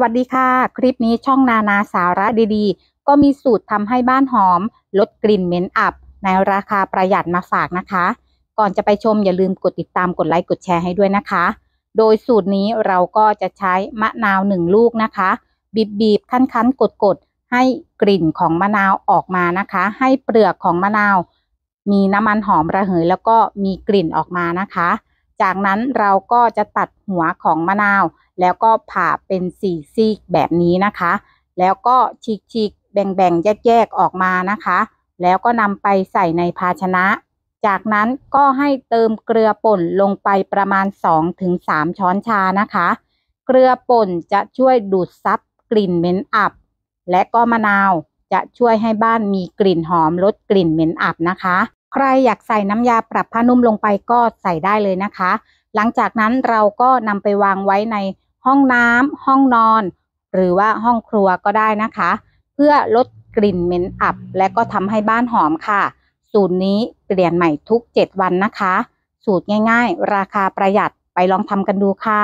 วัสดีค่ะ คลิปนี้ช่องนานาสาระดีๆ ก็มีสูตรทำให้บ้านหอม ลดกลิ่นเหม็นอับในราคาประหยัดมาฝากนะคะ ก่อนจะไปชมอย่าลืมกดติดตามกดไลค์กดแชร์ให้ด้วยนะคะ โดยสูตรนี้เราก็จะใช้มะนาวหนึ่งลูกนะคะบีบบีบคั้นคั้นกดกดให้กลิ่นของมะนาวออกมานะคะ ให้เปลือกของมะนาว มีน้ำมันหอมระเหยแล้วก็มีกลิ่นออกมานะคะจากนั้นเราก็จะตัดหัวของมะนาว แล้วก็ผ่าเป็นสี่ซีกแบบนี้นะคะ แล้วก็ฉีกๆ แบ่งๆแยกๆออกมานะคะ แล้วก็นำไปใส่ในภาชนะ จากนั้นก็ให้เติมเกลือป่นลงไปประมาณ2-3ช้อนชานะคะเกลือป่นจะช่วยดูดซับกลิ่นเหม็นอับและก็มะนาวจะช่วยให้บ้านมีกลิ่นหอมลดกลิ่นเหม็นอับนะคะใครอยากใส่น้ำยาปรับผ้านุ่มลงไปก็ใส่ได้เลยนะคะ หลังจากนั้นเราก็นำไปวางไว้ในห้องน้ำ ห้องนอน หรือว่าห้องครัวก็ได้นะคะ เพื่อลดกลิ่นเหม็นอับ และก็ทำให้บ้านหอมค่ะ สูตรนี้เปลี่ยนใหม่ทุก 7 วันนะคะ สูตรง่ายๆ ราคาประหยัดไปลองทำกันดูค่ะ